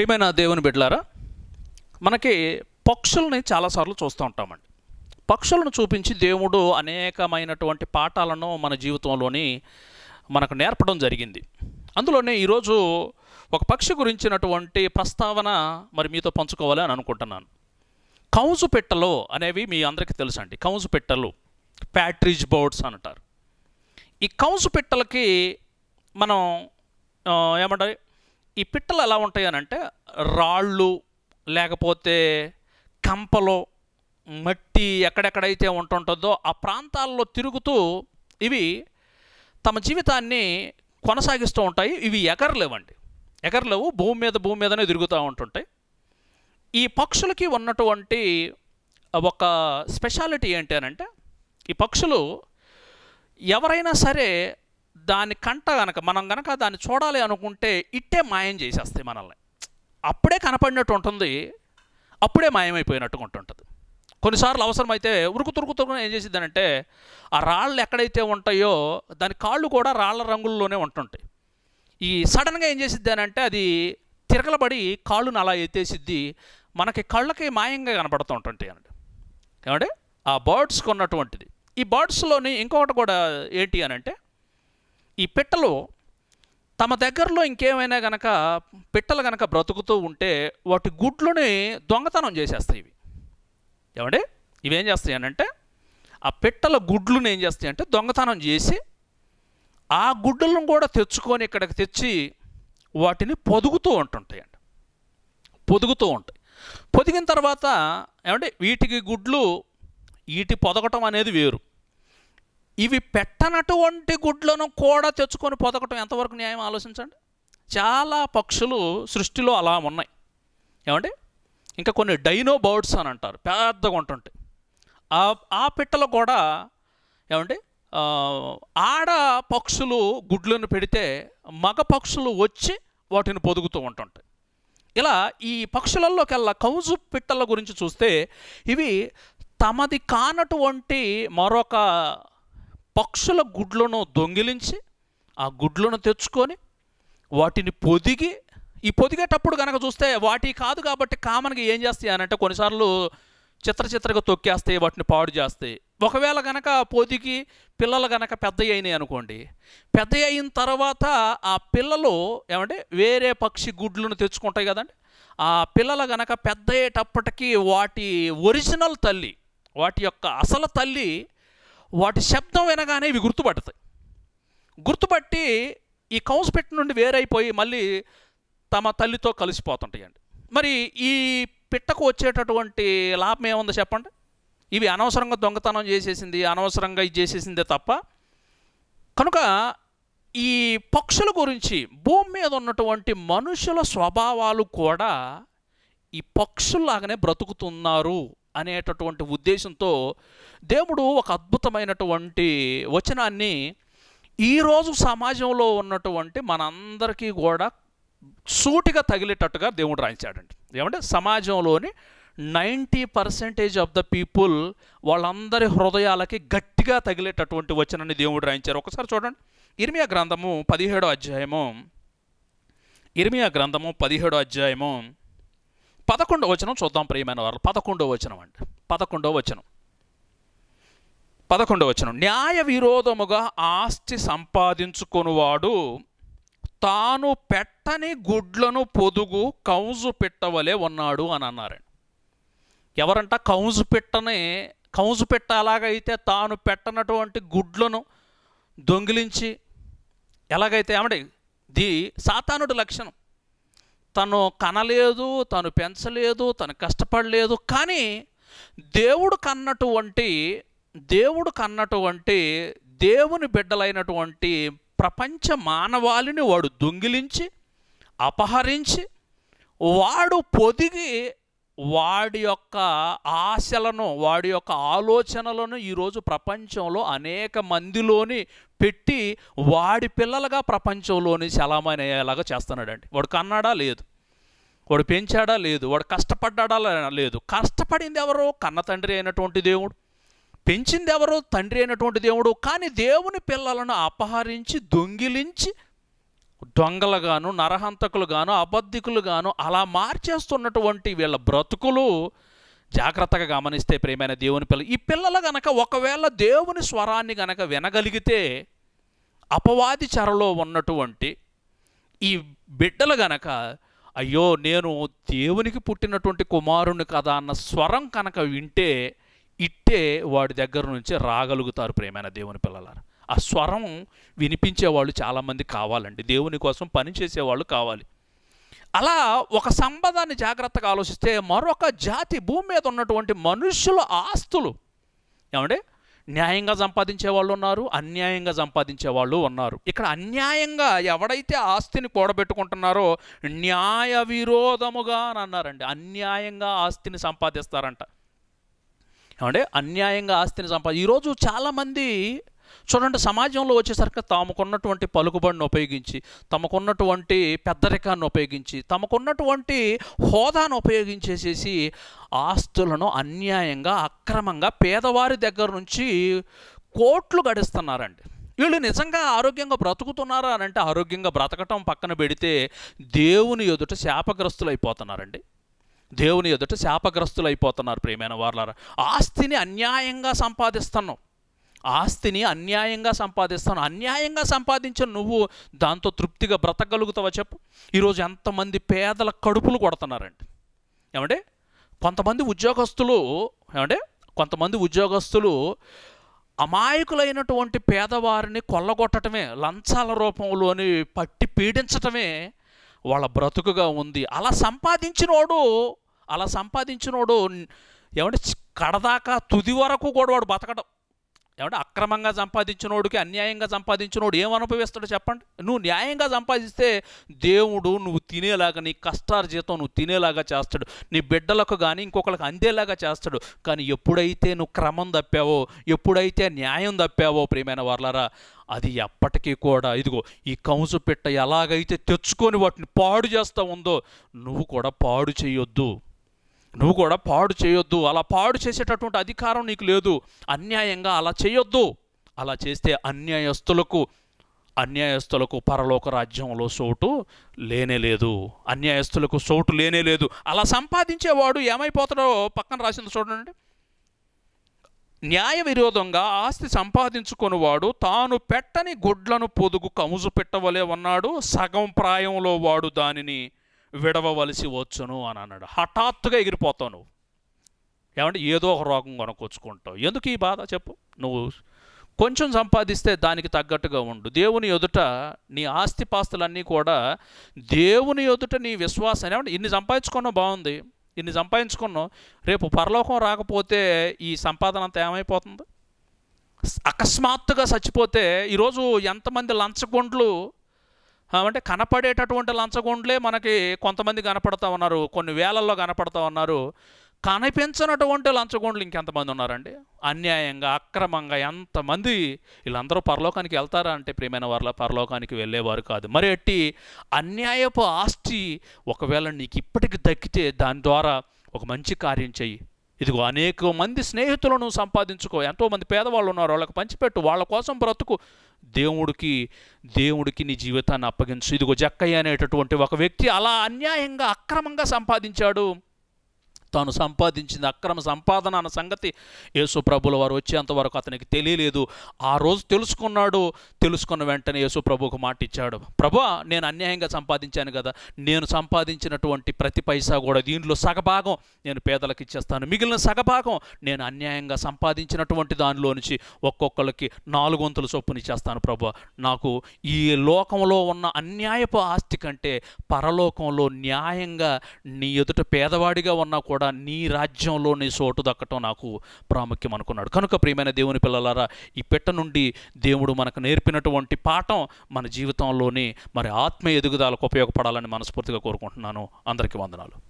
ప్రియమైన దేవుని బిడ్డలారా మనకి పక్షుల్ని చాలాసార్లు చూస్తూ ఉంటామండి పక్షులను చూపించి దేవుడు అనేకమైనటువంటి పాఠాలను మన జీవితంలోని మనకు నేర్పడం జరిగింది అందులోనే ఈరోజు ఒక పక్షి గురించినటువంటి ప్రస్తావన మరి మీతో పంచుకోవాలి అని అనుకుంటున్నాను కౌజు పెట్టలు అనేవి మీ అందరికీ తెలుసండి కౌజు పెట్టలు ప్యాట్రిజ్ బోర్డ్స్ అంటారు ఈ కౌజు పెట్టలకి మనం ఏమంటారు ఈ పిట్టలు ఎలా ఉంటాయి అంటే రాళ్ళు లేకపోతే కంపలు మట్టి ఎక్కడెక్కడైతే ఉంటుంటుందో ఆ ప్రాంతాల్లో తిరుగుతూ ఇవి తమ జీవితాన్ని కొనసాగిస్తూ ఉంటాయి ఇవి ఎగరలేవండి ఎగరలేవు భూమి మీద భూమి మీదనే తిరుగుతూ ఉంటుంటాయి ఈ పక్షులకి ఉన్నటువంటి ఒక స్పెషాలిటీ ఏంటి అనంటే ఈ పక్షులు ఎవరైనా సరే దాని కంట కనుక మనం కనుక దాన్ని చూడాలి అనుకుంటే ఇట్టే మాయం చేసేస్తాయి మనల్ని అప్పుడే కనపడినట్టు ఉంటుంది అప్పుడే మాయమైపోయినట్టుగా ఉంటుంటుంది కొన్నిసార్లు అవసరమైతే ఉరుకు తురుకు తురుకు ఏం చేసిద్దానంటే ఆ రాళ్ళు ఎక్కడైతే ఉంటాయో దాని కాళ్ళు కూడా రాళ్ళ రంగుల్లోనే ఉంటుంటాయి ఈ సడన్గా ఏం చేసిద్దానంటే అది తిరగలబడి కాళ్ళును అలా ఎత్తేసిద్ది మనకి కళ్ళకి మాయంగా కనపడుతూ ఉంటుంటాయి అనండి ఏమంటే ఆ బర్డ్స్కి ఉన్నటువంటిది ఈ బర్డ్స్లోని ఇంకొకటి కూడా ఏంటి అని అంటే ఈ పిట్టలు తమ దగ్గరలో ఇంకేమైనా గనక పిట్టలు గనక బ్రతుకుతూ ఉంటే వాటి గుడ్లని దొంగతనం చేసేస్తాయి ఇవి ఏమండి ఇవేం చేస్తాయి అంటే ఆ పిట్టల గుడ్లను ఏం చేస్తాయి అంటే దొంగతనం చేసి ఆ గుడ్లను కూడా తెచ్చుకొని ఇక్కడికి తెచ్చి వాటిని పొదుగుతూ ఉంటుంటాయి అండి పొదుగుతూ ఉంటాయి పొదిగిన తర్వాత ఏమంటే వీటికి గుడ్లు వీటి పొదగటం అనేది వేరు ఇవి పెట్టనటువంటి గుడ్లను కూడా తెచ్చుకొని పొదకటం ఎంతవరకు న్యాయం ఆలోచించండి చాలా పక్షులు సృష్టిలో అలా ఉన్నాయి ఏమండి ఇంకా కొన్ని డైనో బర్డ్స్ అని అంటారు పెద్దగా ఉంటుంటాయి ఆ ఆ పిట్టలు కూడా ఏమండి ఆడ పక్షులు గుడ్లను పెడితే మగ పక్షులు వచ్చి వాటిని పొదుగుతూ ఉంటుంటాయి ఇలా ఈ పక్షులలోకెల్లా కౌజు పిట్టల గురించి చూస్తే ఇవి తమది కానటువంటి మరొక పక్షుల గుడ్లను దొంగిలించి ఆ గుడ్లను తెచ్చుకొని వాటిని పొదిగి ఈ పొదిగేటప్పుడు కనుక చూస్తే వాటి కాదు కాబట్టి కామన్గా ఏం చేస్తాయి అని అంటే కొన్నిసార్లు చిత్ర చిత్రగా తొక్కేస్తాయి వాటిని పాడు చేస్తాయి ఒకవేళ కనుక పొదిగి పిల్లలు కనుక పెద్ద అయినాయి అనుకోండి పెద్ద అయిన తర్వాత ఆ పిల్లలు ఏమంటే వేరే పక్షి గుడ్లను తెచ్చుకుంటాయి కదండి ఆ పిల్లలు గనక పెద్ద అయ్యేటప్పటికీ వాటి ఒరిజినల్ తల్లి వాటి యొక్క అసలు తల్లి వాటి శబ్దం వినగానే ఇవి గుర్తుపడతాయి గుర్తుపట్టి ఈ కౌన్స్పెట్ నుండి వేరైపోయి మళ్ళీ తమ తల్లితో కలిసిపోతుంటాయండి మరి ఈ పిట్టకు వచ్చేటటువంటి లాభం ఏముందో చెప్పండి ఇవి అనవసరంగా దొంగతనం చేసేసింది అనవసరంగా ఇది చేసేసిందే తప్ప కనుక ఈ పక్షుల గురించి భూమి మీద ఉన్నటువంటి మనుషుల స్వభావాలు కూడా ఈ పక్షుల్లాగానే బ్రతుకుతున్నారు అనేటటువంటి ఉద్దేశంతో దేవుడు ఒక అద్భుతమైనటువంటి వచనాన్ని ఈరోజు సమాజంలో ఉన్నటువంటి మనందరికీ కూడా సూటిగా తగిలేటట్టుగా దేవుడు రాయించాడండి ఏమంటే సమాజంలోని ninety percentage of the people వాళ్ళందరి హృదయాలకి గట్టిగా తగిలేటటువంటి వచనాన్ని దేవుడు రాయించారు ఒకసారి చూడండి ఇర్మియా గ్రంథము పదిహేడో అధ్యాయము ఇర్మియా గ్రంథము పదిహేడో అధ్యాయము పదకొండో వచనం చూద్దాం ప్రియమైన వారు పదకొండో వచనం అండి పదకొండో వచనం పదకొండో వచనం న్యాయ విరోధముగా ఆస్తి సంపాదించుకునివాడు తాను పెట్టని గుడ్లను పొదుగు కౌజు పెట్టవలే ఉన్నాడు అని అన్నారండి ఎవరంట కౌజు పెట్టని కౌజు పెట్ట అలాగైతే తాను పెట్టనటువంటి గుడ్లను దొంగిలించి ఎలాగైతే ఏమండి ది సాతానుడి లక్షణం తను కనలేదు తను పెంచలేదు తను కష్టపడలేదు కానీ దేవుడు కన్నటువంటి దేవుడు కన్నటువంటి దేవుని బిడ్డలైనటువంటి ప్రపంచ మానవాళిని వాడు దొంగిలించి అపహరించి వాడు పొదిగి వాడి యొక్క ఆశలను వాడి యొక్క ఆలోచనలను ఈరోజు ప్రపంచంలో అనేక మందిలోని పెట్టి వాడి పిల్లలుగా ప్రపంచంలోని చలామణి అయ్యేలాగా చేస్తున్నాడండి వాడు కన్నాడా లేదు వాడు పెంచాడా లేదు వాడు కష్టపడ్డా లేదు కష్టపడింది ఎవరు కన్న తండ్రి అయినటువంటి దేవుడు పెంచింది ఎవరు తండ్రి అయినటువంటి దేవుడు కానీ దేవుని పిల్లలను అపహరించి దొంగిలించి దొంగలుగాను నరహంతకులుగాను అబద్ధికులుగాను అలా మార్చేస్తున్నటువంటి వీళ్ళ బ్రతుకులు జాగ్రత్తగా గమనిస్తే ప్రేమైన దేవుని పిల్ల ఈ పిల్లలు గనక ఒకవేళ దేవుని స్వరాన్ని గనక వినగలిగితే అపవాది చెరలో ఉన్నటువంటి ఈ బిడ్డలు గనక అయ్యో నేను దేవునికి పుట్టినటువంటి కుమారుని కదా అన్న స్వరం కనుక వింటే ఇట్టే వాడి దగ్గర నుంచి రాగలుగుతారు ప్రేమైన దేవుని పిల్లలారు ఆ స్వరం వినిపించేవాళ్ళు చాలామంది కావాలండి దేవుని కోసం పనిచేసేవాళ్ళు కావాలి అలా ఒక సంబంధాన్ని జాగ్రత్తగా ఆలోచిస్తే మరొక జాతి భూమి మీద ఉన్నటువంటి మనుషుల ఆస్తులు ఏమంటే న్యాయంగా సంపాదించే వాళ్ళు ఉన్నారు అన్యాయంగా సంపాదించే వాళ్ళు ఉన్నారు ఇక్కడ అన్యాయంగా ఎవడైతే ఆస్తిని కూడబెట్టుకుంటున్నారో న్యాయ విరోధముగా అని అన్నారండి అన్యాయంగా ఆస్తిని సంపాదిస్తారంట ఏమంటే అన్యాయంగా ఆస్తిని సంపాది ఈరోజు చాలామంది చూడండి సమాజంలో వచ్చేసరికి తమకున్నటువంటి పలుకుబడిని ఉపయోగించి తమకున్నటువంటి పెద్దరికాన్ని ఉపయోగించి తమకున్నటువంటి హోదాను ఉపయోగించేసేసి ఆస్తులను అన్యాయంగా అక్రమంగా పేదవారి దగ్గర నుంచి కోట్లు గడిస్తున్నారండి వీళ్ళు నిజంగా ఆరోగ్యంగా బ్రతుకుతున్నారా అని అంటే ఆరోగ్యంగా బ్రతకటం పక్కన పెడితే దేవుని ఎదుట శాపగ్రస్తులు అయిపోతున్నారండి దేవుని ఎదుట శాపగ్రస్తులు అయిపోతున్నారు ప్రేమైన వార్లారా ఆస్తిని అన్యాయంగా సంపాదిస్తున్నాం ఆస్తిని అన్యాయంగా సంపాదిస్తాను అన్యాయంగా సంపాదించిన నువ్వు దాంతో తృప్తిగా బ్రతకగలుగుతావా చెప్పు ఈరోజు ఎంతమంది పేదల కడుపులు కొడుతున్నారండి ఏమంటే కొంతమంది ఉద్యోగస్తులు ఏమంటే కొంతమంది ఉద్యోగస్తులు అమాయకులైనటువంటి పేదవారిని కొల్లగొట్టడమే లంచాల రూపంలోని పట్టి పీడించటమే వాళ్ళ బ్రతుకుగా ఉంది అలా సంపాదించినోడు అలా సంపాదించినోడు ఏమంటే కడదాకా తుది వరకు కూడా వాడు బతకడం ఏమంటే అక్రమంగా సంపాదించినోడికి అన్యాయంగా సంపాదించినోడు ఏమనుభవిస్తాడు చెప్పండి నువ్వు న్యాయంగా సంపాదిస్తే దేవుడు నువ్వు తినేలాగా నీ జీతం నువ్వు తినేలాగా చేస్తాడు నీ బిడ్డలకు కానీ ఇంకొకరికి అందేలాగా చేస్తాడు కానీ ఎప్పుడైతే నువ్వు క్రమం తప్పావో ఎప్పుడైతే న్యాయం తప్పావో ప్రియమైన వర్లరా అది ఎప్పటికీ కూడా ఇదిగో ఈ కౌసు పెట్ట ఎలాగైతే తెచ్చుకొని వాటిని పాడు చేస్తూ ఉందో నువ్వు కూడా పాడు చేయొద్దు నువ్వు కూడా పాడు చేయొద్దు అలా పాడు చేసేటటువంటి అధికారం నీకు లేదు అన్యాయంగా అలా చేయొద్దు అలా చేస్తే అన్యాయస్తులకు అన్యాయస్తులకు పరలోక రాజ్యంలో సోటు లేనే లేదు అన్యాయస్తులకు సోటు లేనే లేదు అలా సంపాదించేవాడు ఏమైపోతాడో పక్కన రాసింది చూడండి న్యాయ విరోధంగా ఆస్తి సంపాదించుకునివాడు తాను పెట్టని గుడ్లను పొదుగు కముజు పెట్టవలే ఉన్నాడు సగం ప్రాయంలో వాడు దానిని విడవవలసి వచ్చును అని అన్నాడు హఠాత్తుగా ఎగిరిపోతావు నువ్వు ఏమంటే ఏదో ఒక రోగం కొనుక్కొచ్చుకుంటావు ఎందుకు ఈ బాధ చెప్పు నువ్వు కొంచెం సంపాదిస్తే దానికి తగ్గట్టుగా ఉండు దేవుని ఎదుట నీ ఆస్తిపాస్తులన్నీ కూడా దేవుని ఎదుట నీ విశ్వాసం ఏమంటే ఇన్ని సంపాదించుకున్నావు బాగుంది ఇన్ని సంపాదించుకున్నావు రేపు పరలోకం రాకపోతే ఈ సంపాదన అంతా ఏమైపోతుంది అకస్మాత్తుగా చచ్చిపోతే ఈరోజు ఎంతమంది లంచగొండ్లు అంటే కనపడేటటువంటి లంచగొండ్లే మనకి కొంతమంది కనపడతా ఉన్నారు కొన్ని వేలల్లో కనపడతా ఉన్నారు కనిపించినటువంటి లంచగొండ్లు ఇంకెంతమంది ఉన్నారండి అన్యాయంగా అక్రమంగా ఎంతమంది వీళ్ళందరూ పరలోకానికి వెళ్తారా అంటే ప్రియమైన వారిలో పరలోకానికి వెళ్ళేవారు కాదు మరి ఎట్టి అన్యాయపు ఆస్తి ఒకవేళ నీకు ఇప్పటికి దక్కితే దాని ద్వారా ఒక మంచి కార్యం చెయ్యి ఇదిగో అనేక మంది స్నేహితులను సంపాదించుకో ఎంతోమంది పేదవాళ్ళు ఉన్నారు వాళ్ళకి పంచిపెట్టు వాళ్ళ కోసం బ్రతుకు దేవుడికి దేవుడికి నీ జీవితాన్ని అప్పగించు ఇదిగో జక్కయ్య అనేటటువంటి ఒక వ్యక్తి అలా అన్యాయంగా అక్రమంగా సంపాదించాడు తాను సంపాదించింది అక్రమ సంపాదన అన్న సంగతి ప్రభుల వారు వచ్చేంతవరకు అతనికి తెలియలేదు ఆ రోజు తెలుసుకున్నాడు తెలుసుకున్న వెంటనే ప్రభుకు మాట ఇచ్చాడు ప్రభా నేను అన్యాయంగా సంపాదించాను కదా నేను సంపాదించినటువంటి ప్రతి పైసా కూడా దీనిలో సగభాగం నేను పేదలకు ఇచ్చేస్తాను మిగిలిన సగభాగం నేను అన్యాయంగా సంపాదించినటువంటి దానిలో నుంచి ఒక్కొక్కరికి నాలుగు వంతుల చొప్పున ఇచ్చేస్తాను ప్రభు నాకు ఈ లోకంలో ఉన్న అన్యాయపు ఆస్తి కంటే పరలోకంలో న్యాయంగా నీ ఎదుట పేదవాడిగా ఉన్నా కూడా కూడా నీ రాజ్యంలోని చోటు దక్కటం నాకు ప్రాముఖ్యం అనుకున్నాడు కనుక ప్రియమైన దేవుని పిల్లలారా ఈ పెట్ట నుండి దేవుడు మనకు నేర్పినటువంటి పాఠం మన జీవితంలోని మరి ఆత్మీయ ఎదుగుదలకు ఉపయోగపడాలని మనస్ఫూర్తిగా కోరుకుంటున్నాను అందరికీ వందనాలు